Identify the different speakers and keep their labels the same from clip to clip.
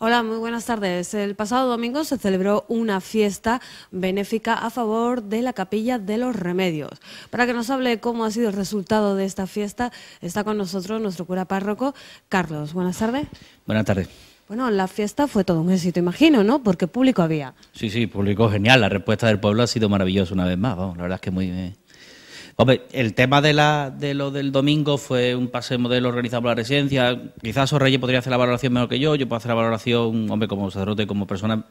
Speaker 1: Hola, muy buenas tardes. El pasado domingo se celebró una fiesta benéfica a favor de la Capilla de los Remedios. Para que nos hable cómo ha sido el resultado de esta fiesta, está con nosotros nuestro cura párroco, Carlos. Buenas tardes. Buenas tardes. Bueno, la fiesta fue todo un éxito, imagino, ¿no? Porque público había.
Speaker 2: Sí, sí, público genial. La respuesta del pueblo ha sido maravillosa una vez más. Vamos, la verdad es que muy, Hombre, el tema de, la, lo del domingo fue un pase modelo organizado por la residencia. Quizás Reyes podría hacer la valoración mejor que yo. Yo puedo hacer la valoración, hombre, como sacerdote, como persona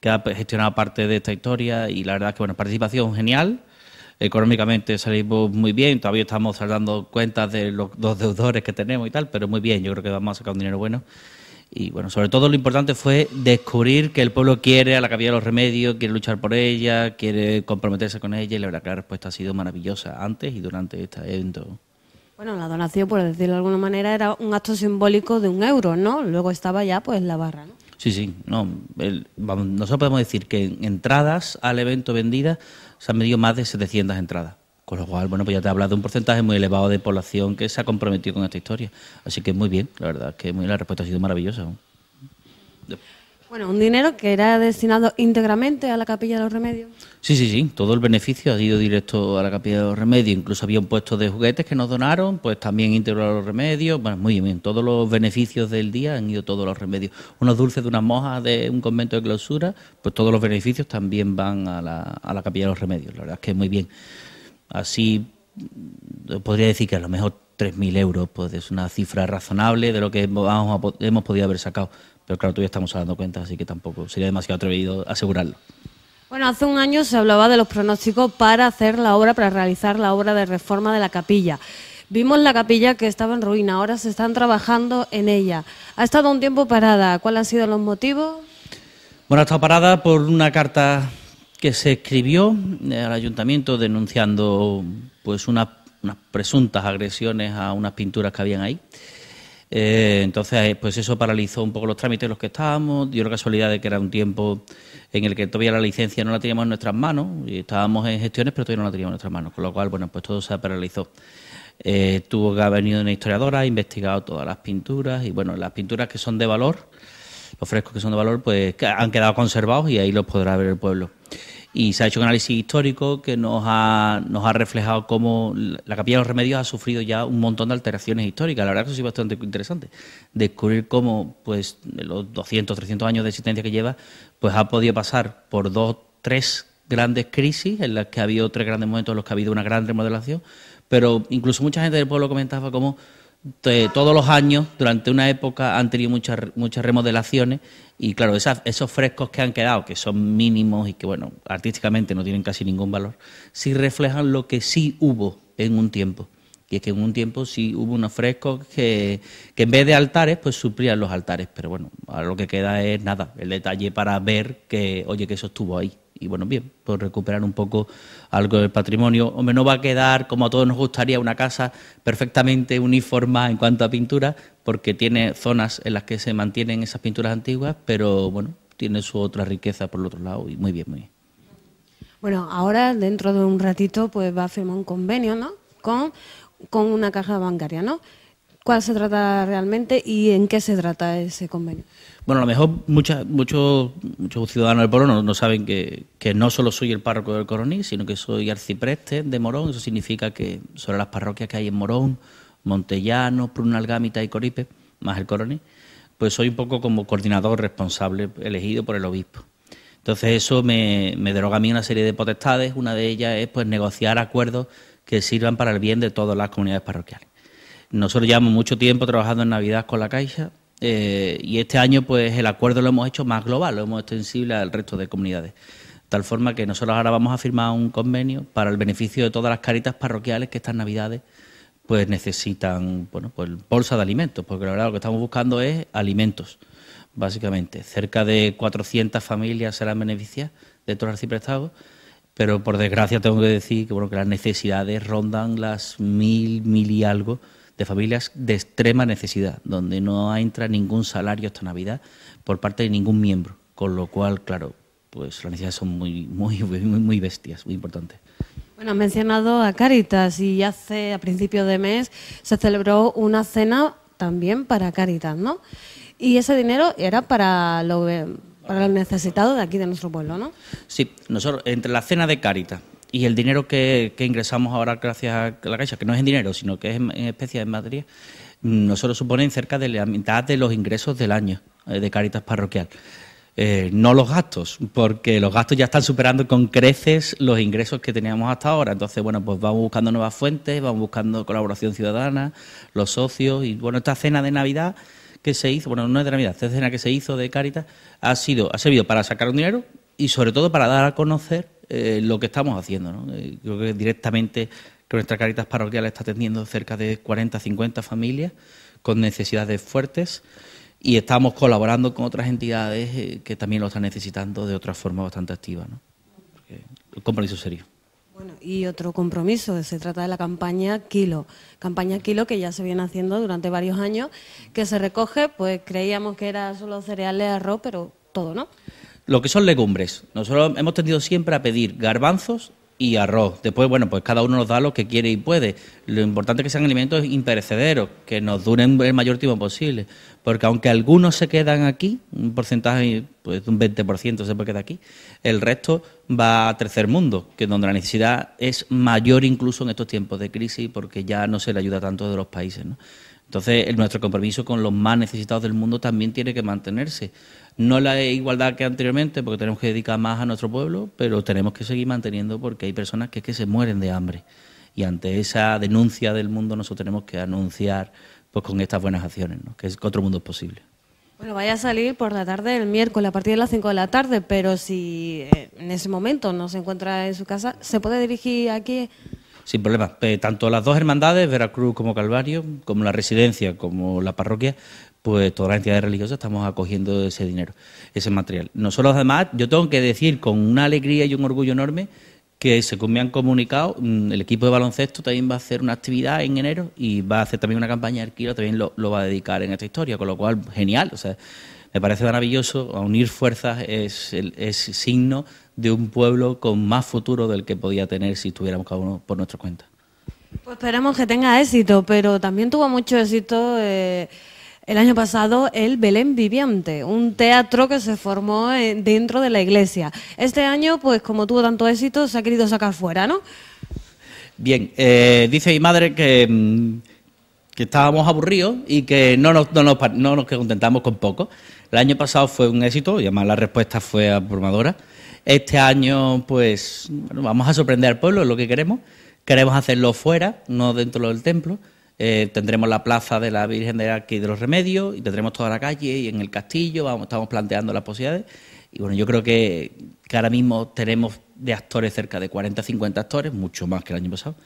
Speaker 2: que ha gestionado parte de esta historia. Y la verdad es que, bueno, participación genial. Económicamente salimos muy bien. Todavía estamos dando cuentas de los dos deudores que tenemos y tal, pero muy bien. Yo creo que vamos a sacar un dinero bueno. Y bueno, sobre todo lo importante fue descubrir que el pueblo quiere a la cabilla de los Remedios, quiere luchar por ella, quiere comprometerse con ella y la verdad que la respuesta ha sido maravillosa antes y durante este evento.
Speaker 1: Bueno, la donación, por decirlo de alguna manera, era un acto simbólico de un euro, ¿no? Luego estaba ya pues la barra, ¿no?
Speaker 2: Sí, sí, no, nosotros podemos decir que en entradas al evento vendidas se han vendido más de 700 entradas. Con lo cual, bueno, pues ya te hablado de un porcentaje muy elevado de población que se ha comprometido con esta historia. Así que muy bien, la verdad, que muy, la respuesta ha sido maravillosa.
Speaker 1: Bueno, un dinero que era destinado íntegramente a la Capilla de los Remedios.
Speaker 2: Sí, sí, sí, todo el beneficio ha ido directo a la Capilla de los Remedios, incluso había un puesto de juguetes que nos donaron, pues también íntegro a los remedios, bueno, muy bien, todos los beneficios del día han ido todos los remedios. Unos dulces de una mojas de un convento de clausura, pues todos los beneficios también van a la, a la Capilla de los Remedios, la verdad es que muy bien así eh, podría decir que a lo mejor 3.000 euros pues es una cifra razonable de lo que hemos podido haber sacado. Pero claro, todavía estamos dando cuenta, así que tampoco sería demasiado atrevido asegurarlo.
Speaker 1: Bueno, hace un año se hablaba de los pronósticos para hacer la obra, para realizar la obra de reforma de la capilla. Vimos la capilla que estaba en ruina, ahora se están trabajando en ella. Ha estado un tiempo parada. ¿Cuáles han sido los motivos?
Speaker 2: Bueno, ha estado parada por una carta se escribió eh, al ayuntamiento denunciando pues unas, presuntas agresiones a unas pinturas que habían ahí. Eh, entonces, eh, pues eso paralizó un poco los trámites en los que estábamos. Dio la casualidad de que era un tiempo en el que todavía la licencia no la teníamos en nuestras manos y estábamos en gestiones, pero todavía no la teníamos en nuestras manos, con lo cual, bueno, pues todo se paralizó. tuvo que haber venido una historiadora, ha investigado todas las pinturas y, bueno, las pinturas que son de valor, los frescos que son de valor, pues han quedado conservados y ahí los podrá ver el pueblo y se ha hecho un análisis histórico que nos ha, nos ha reflejado cómo la Capilla de los Remedios ha sufrido ya un montón de alteraciones históricas. La verdad que eso ha sido bastante interesante. Descubrir cómo, pues, los 200, 300 años de existencia que lleva, pues ha podido pasar por dos, tres grandes crisis, en las que ha habido tres grandes momentos en los que ha habido una gran remodelación, pero incluso mucha gente del pueblo comentaba cómo todos los años, durante una época, han tenido muchas, muchas remodelaciones y claro, esos frescos que han quedado, que son mínimos y que, bueno, artísticamente no tienen casi ningún valor, sí reflejan lo que sí hubo en un tiempo. Y es que en un tiempo sí hubo unos frescos que, en vez de altares, pues suplían los altares. Pero bueno, ahora lo que queda es nada, el detalle para ver que, oye, que eso estuvo ahí. Y bueno, bien, por recuperar un poco algo del patrimonio. Hombre, no va a quedar como a todos nos gustaría una casa perfectamente uniforme en cuanto a pintura, porque tiene zonas en las que se mantienen esas pinturas antiguas, pero bueno, tiene su otra riqueza por el otro lado y muy bien, muy bien.
Speaker 1: Bueno, ahora dentro de un ratito pues va a firmar un convenio, ¿no? Con con una caja bancaria, ¿no? ¿Cuál se trata realmente y en qué se trata ese convenio?
Speaker 2: Bueno, a lo mejor mucha, muchos, muchos ciudadanos del pueblo no, saben que, no solo soy el párroco del Coroní, sino que soy arcipreste de Morón. Eso significa que sobre las parroquias que hay en Morón, Montellano, Prunalgámita y Coripe, más el Coroní, pues soy un poco como coordinador responsable elegido por el obispo. Entonces eso me, me deroga a mí una serie de potestades. Una de ellas es pues negociar acuerdos que sirvan para el bien de todas las comunidades parroquiales. Nosotros llevamos mucho tiempo trabajando en Navidad con la Caixa eh, y este año pues el acuerdo lo hemos hecho más global, lo hemos extensible al resto de comunidades. Tal forma que nosotros ahora vamos a firmar un convenio para el beneficio de todas las caritas parroquiales que estas Navidades pues necesitan bueno, pues bolsa de alimentos, porque la verdad lo que estamos buscando es alimentos, básicamente. Cerca de 400 familias serán beneficiadas de estos el arciprestados pero por desgracia tengo que decir que, bueno, que las necesidades rondan las mil, mil y algo de familias de extrema necesidad, donde no entra ningún salario esta Navidad por parte de ningún miembro, con lo cual, claro, pues las necesidades son muy, muy, muy, muy bestias, muy importantes.
Speaker 1: Bueno, has mencionado a Caritas y hace, a principio de mes, se celebró una cena también para Caritas, ¿no? Y ese dinero era para lo, para los necesitados de aquí de nuestro pueblo, ¿no?
Speaker 2: Sí, nosotros entre la cena de Caritas y el dinero que, ingresamos ahora gracias a la Caixa, que no es en dinero, sino que es en, especie en materia, mm, nosotros suponen cerca de la mitad de los ingresos del año eh, de Caritas Parroquial. Eh, no los gastos, porque los gastos ya están superando con creces los ingresos que teníamos hasta ahora. Entonces, bueno, pues vamos buscando nuevas fuentes, vamos buscando colaboración ciudadana, los socios y, bueno, esta cena de Navidad que se hizo, bueno, no es de Navidad, esta escena que se hizo de Caritas ha, sido, ha servido para sacar un dinero y sobre todo para dar a conocer eh, lo que estamos haciendo. ¿no? Eh, creo que directamente que nuestra Caritas Parroquial está atendiendo cerca de 40, 50 familias con necesidades fuertes y estamos colaborando con otras entidades eh, que también lo están necesitando de otra forma bastante activa. el compromiso serio.
Speaker 1: Bueno, y otro compromiso, se trata de la campaña Kilo. Campaña Kilo que ya se viene haciendo durante varios años, que se recoge, pues creíamos que era solo cereales, arroz, pero todo, ¿no?
Speaker 2: Lo que son legumbres. Nosotros hemos tendido siempre a pedir garbanzos y arroz. Después, bueno, pues cada uno nos da lo que quiere y puede. Lo importante es que sean alimentos imperecederos, que nos duren el mayor tiempo posible. Porque aunque algunos se quedan aquí, un porcentaje, pues un 20% se puede quedar aquí, el resto va a tercer mundo, que donde la necesidad es mayor incluso en estos tiempos de crisis, porque ya no se le ayuda tanto de los países. ¿no? Entonces, nuestro compromiso con los más necesitados del mundo también tiene que mantenerse. No la igualdad que anteriormente, porque tenemos que dedicar más a nuestro pueblo, pero tenemos que seguir manteniendo porque hay personas que, se mueren de hambre. Y ante esa denuncia del mundo, nosotros tenemos que anunciar pues, con estas buenas acciones, que es que otro mundo es posible.
Speaker 1: Bueno, vaya a salir por la tarde del miércoles a partir de las 5 de la tarde, pero si eh, en ese momento no se encuentra en su casa, ¿se puede dirigir aquí
Speaker 2: sin problema. Eh, tanto las dos hermandades, Veracruz como Calvario, como la residencia, como la parroquia, pues todas las entidades religiosas estamos acogiendo ese dinero, ese material. Nosotros además, yo tengo que decir con una alegría y un orgullo enorme que según me han comunicado, mm, el equipo de baloncesto también va a hacer una actividad en enero y va a hacer también una campaña de alquiler, también lo, va a dedicar en esta historia, con lo cual, genial, o sea, me parece maravilloso, unir fuerzas es, es signo de un pueblo con más futuro del que podía tener si estuviéramos cada uno por nuestra cuenta.
Speaker 1: Pues esperemos que tenga éxito, pero también tuvo mucho éxito eh, el año pasado el Belén Viviente, un teatro que se formó eh, dentro de la iglesia. Este año, pues como tuvo tanto éxito, se ha querido sacar fuera, ¿no?
Speaker 2: Bien, eh, dice mi madre mm, que, estábamos aburridos y que no nos contentamos con poco. El año pasado fue un éxito y además la respuesta fue abrumadora. Este año, pues, vamos a sorprender al pueblo, es lo que queremos. Queremos hacerlo fuera, no dentro del templo. Eh, tendremos la plaza de la Virgen de aquí de los Remedios y tendremos toda la calle y en el castillo. estamos planteando las posibilidades. Y bueno, yo creo que, ahora mismo tenemos de actores cerca de 40, 50 actores, mucho más que el año pasado.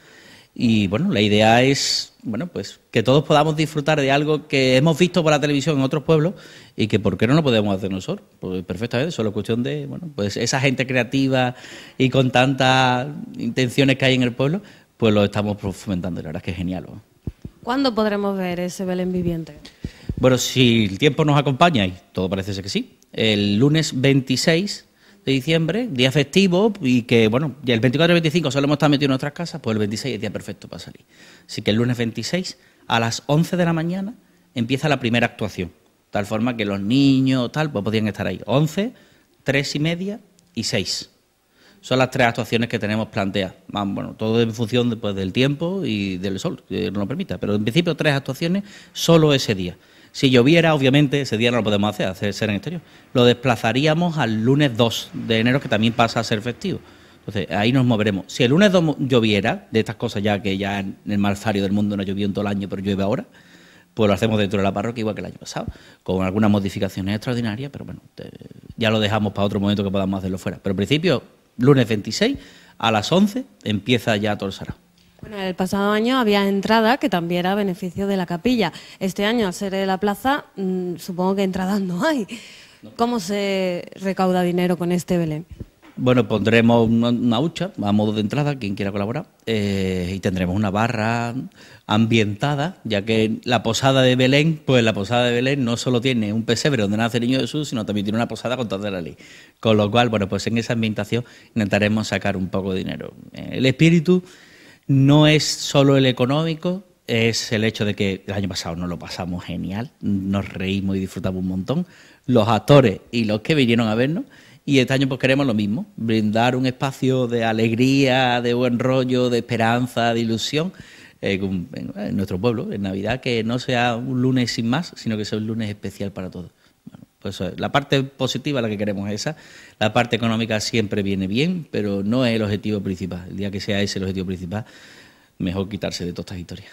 Speaker 2: Y bueno, la idea es bueno, pues que todos podamos disfrutar de algo que hemos visto por la televisión en otros pueblos y que por qué no lo podemos hacer nosotros. Pues perfectamente, solo cuestión de, bueno, pues esa gente creativa y con tantas intenciones que hay en el pueblo, pues lo estamos fomentando. La verdad es que es genial.
Speaker 1: ¿Cuándo podremos ver ese Belén viviente?
Speaker 2: Bueno, si el tiempo nos acompaña, y todo parece ser que sí, el lunes 26 de diciembre, día festivo, y que, bueno, ya el 24 y 25 solo hemos estado metidos en otras casas, pues el 26 es día perfecto para salir. Así que el lunes 26, a las 11 de la mañana, empieza la primera actuación. Tal forma que los niños, tal, pues podían estar ahí. 11, 3 y media y 6. Son las tres actuaciones que tenemos planteadas. Bueno, todo en función pues, del tiempo y del sol, que nos lo permita. Pero en principio tres actuaciones solo ese día. Si lloviera, obviamente, ese día no lo podemos hacer, hacer ser en exterior. Lo desplazaríamos al lunes 2 de enero, que también pasa a ser festivo. Entonces, ahí nos moveremos. Si el lunes 2 lloviera, de estas cosas ya que ya en el malzario del mundo no llovió en todo el año, pero llueve ahora, pues lo hacemos dentro de la parroquia igual que el año pasado, con algunas modificaciones extraordinarias, pero bueno, ya lo dejamos para otro momento que podamos hacerlo fuera. Pero en principio, lunes 26 a las 11 empieza ya todo el sarao.
Speaker 1: Bueno, el pasado año había entrada que también era beneficio de la capilla. Este año, al ser de la plaza, mm, supongo que entradas no hay. ¿Cómo se recauda dinero con este Belén?
Speaker 2: Bueno, pondremos una, hucha a modo de entrada, quien quiera colaborar, eh, y tendremos una barra ambientada, ya que la posada de Belén, pues la posada de Belén no solo tiene un pesebre donde nace el niño Jesús, sino también tiene una posada con toda la ley. Con lo cual, bueno, pues en esa ambientación intentaremos sacar un poco de dinero. Eh, el espíritu no es solo el económico, es el hecho de que el año pasado nos lo pasamos genial, nos reímos y disfrutamos un montón, los actores y los que vinieron a vernos, y este año pues queremos lo mismo, brindar un espacio de alegría, de buen rollo, de esperanza, de ilusión, eh, en, nuestro pueblo, en Navidad, que no sea un lunes sin más, sino que sea un lunes especial para todos. Pues eh, la parte positiva, la que queremos es esa. La parte económica siempre viene bien, pero no es el objetivo principal. El día que sea ese el objetivo principal, mejor quitarse de todas estas historias.